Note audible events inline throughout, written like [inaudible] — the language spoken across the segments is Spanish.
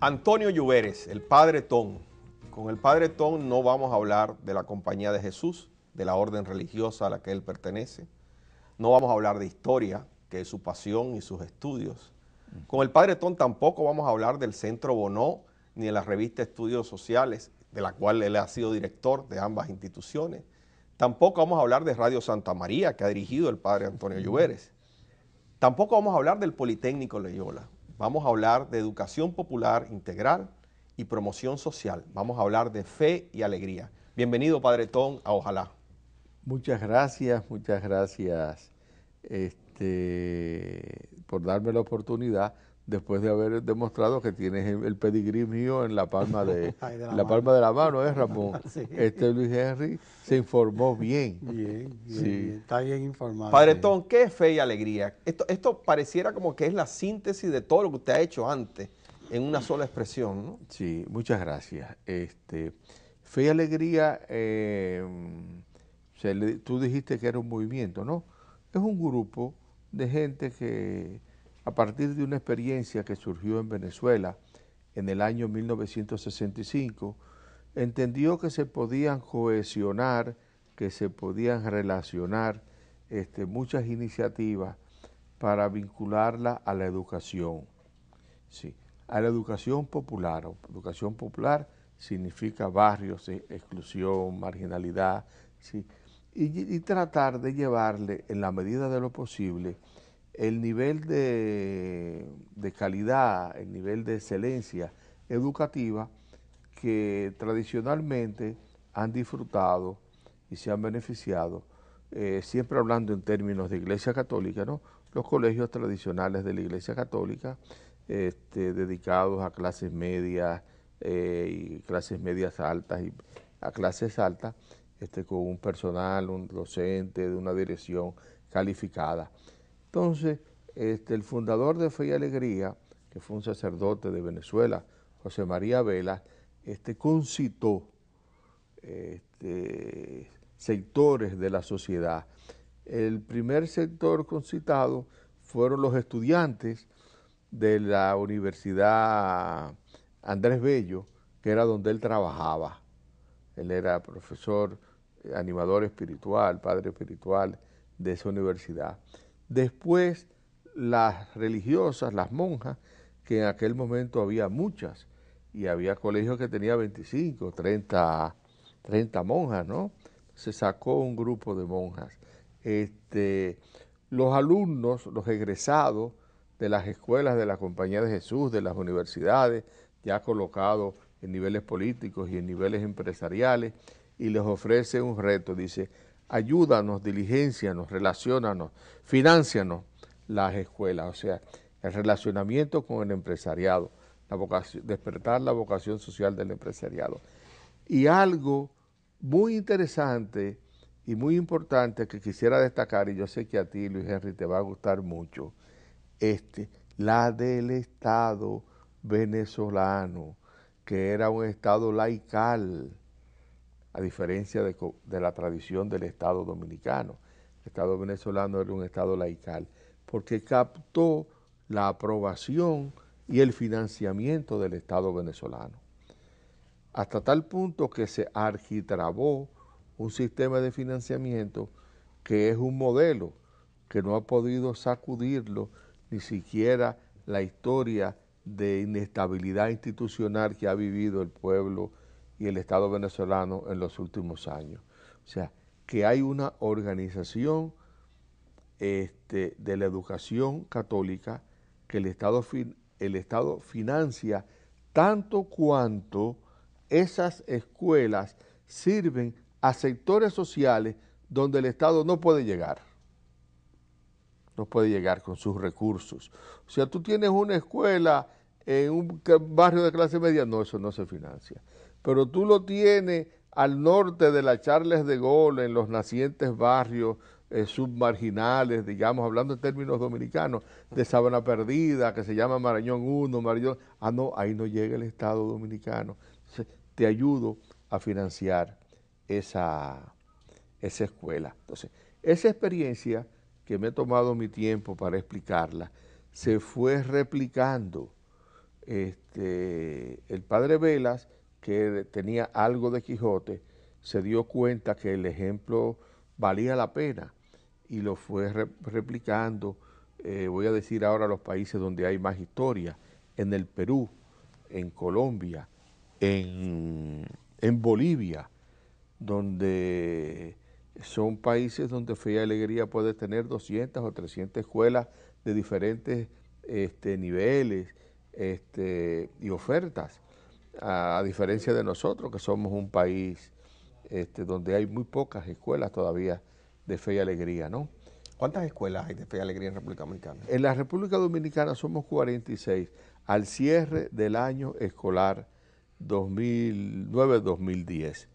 Antonio Lluveres, el padre Tom. Con el padre Tom no vamos a hablar de la compañía de Jesús, de la orden religiosa a la que él pertenece. No vamos a hablar de historia, que es su pasión y sus estudios. Con el padre Tom tampoco vamos a hablar del Centro Bonó ni de la revista Estudios Sociales, de la cual él ha sido director de ambas instituciones. Tampoco vamos a hablar de Radio Santa María, que ha dirigido el padre Antonio Lluveres. Tampoco vamos a hablar del Politécnico Loyola, Vamos a hablar de educación popular integral y promoción social. Vamos a hablar de fe y alegría. Bienvenido, Padre Tom, a Ojalá. Muchas gracias, muchas gracias este, por darme la oportunidad después de haber demostrado que tienes el pedigrí mío en la palma de, [laughs] la, palma de la mano, ¿eh, Ramón? [laughs] Este Luis Henry se informó bien. Bien, está bien informado. Padre Tom, ¿qué es fe y alegría? Esto, pareciera como que es la síntesis de todo lo que usted ha hecho antes en una sola expresión, ¿no? Sí, muchas gracias. Este, fe y alegría, em, tú dijiste que era un movimiento, ¿no? Es un grupo de gente que a partir de una experiencia que surgió en Venezuela en el año 1965, entendió que se podían cohesionar, que se podían relacionar este, muchas iniciativas para vincularla a la educación. Sí, a la educación popular. educación popular significa barrios, exclusión, marginalidad, ¿sí? y tratar de llevarle en la medida de lo posible el nivel de, calidad, el nivel de excelencia educativa que tradicionalmente han disfrutado y se han beneficiado, eh, siempre hablando en términos de Iglesia Católica, ¿no? los colegios tradicionales de la Iglesia Católica, este, dedicados a clases medias eh, y clases medias altas y a clases altas, este, con un personal, un docente, de una dirección calificada. Entonces, este, el fundador de Fe y Alegría, que fue un sacerdote de Venezuela, José María Vela, este, concitó este, sectores de la sociedad. El primer sector concitado fueron los estudiantes de la Universidad Andrés Bello, que era donde él trabajaba. Él era profesor, eh, animador espiritual, padre espiritual de esa universidad. Después las religiosas, las monjas, que en aquel momento había muchas, y había colegios que tenía 25, 30, 30 monjas, ¿no? Se sacó un grupo de monjas. Este, los alumnos, los egresados de las escuelas de la Compañía de Jesús, de las universidades, ya colocados en niveles políticos y en niveles empresariales, y les ofrece un reto, dice, ayúdanos, diligencianos, relacionanos, financianos las escuelas, o sea, el relacionamiento con el empresariado, despertar la vocación social del empresariado. Y algo muy interesante y muy importante que quisiera destacar, y yo sé que a ti, Luis Henry, te va a gustar mucho, este, la del Estado venezolano, que era un Estado laical, a diferencia de, la tradición del Estado dominicano. El Estado venezolano era un Estado laical, porque captó la aprobación y el financiamiento del Estado venezolano, hasta tal punto que se arquitrabó un sistema de financiamiento que es un modelo que no ha podido sacudirlo ni siquiera la historia de inestabilidad institucional que ha vivido el pueblo y el Estado venezolano en los últimos años. O sea, que hay una organización este, de la educación católica que el Estado, el Estado financia tanto cuanto esas escuelas sirven a sectores sociales donde el Estado no puede llegar. No puede llegar con sus recursos. O sea, tú tienes una escuela en un barrio de clase media, no, eso no se financia. Pero tú lo tienes al norte de las Charles de Gaulle, en los nacientes barrios eh, submarginales, digamos, hablando en términos dominicanos, de Sabana Perdida, que se llama Marañón 1, Marañón... Ah, no, ahí no llega el Estado Dominicano. te ayudo a financiar esa, esa escuela. Entonces, esa experiencia que me he tomado mi tiempo para explicarla, se fue replicando este, el padre Velas, que tenía algo de Quijote, se dio cuenta que el ejemplo valía la pena y lo fue replicando, eh, voy a decir ahora los países donde hay más historia, en el Perú, en Colombia, en, Bolivia, donde son países donde Fe y Alegría puede tener 200 o 300 escuelas de diferentes este, niveles, este, y ofertas, a, diferencia de nosotros, que somos un país este, donde hay muy pocas escuelas todavía de fe y alegría, ¿no? ¿Cuántas escuelas hay de fe y alegría en República Dominicana? En la República Dominicana somos 46 al cierre del año escolar 2009-2010.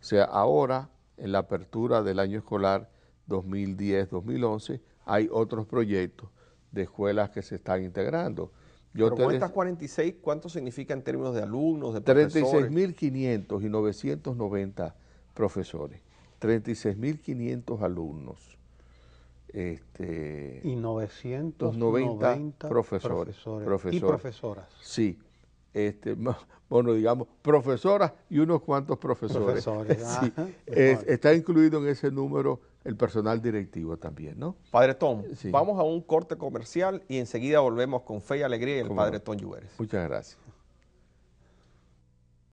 O sea, ahora en la apertura del año escolar 2010-2011 hay otros proyectos de escuelas que se están integrando. Yo Pero 46, ¿cuánto significa en términos de alumnos, de profesores? 36.500 y 990 profesores, 36.500 alumnos este, y 990 profesores, profesores. Y profesoras. Sí, este, [laughs] bueno, digamos, profesoras y unos cuantos profesores. [laughs] está incluido en ese número el personal directivo también, ¿no? Padre Tom, vamos a un corte comercial y enseguida volvemos con fe y alegría y el Padre Tom Lluveres. Muchas gracias.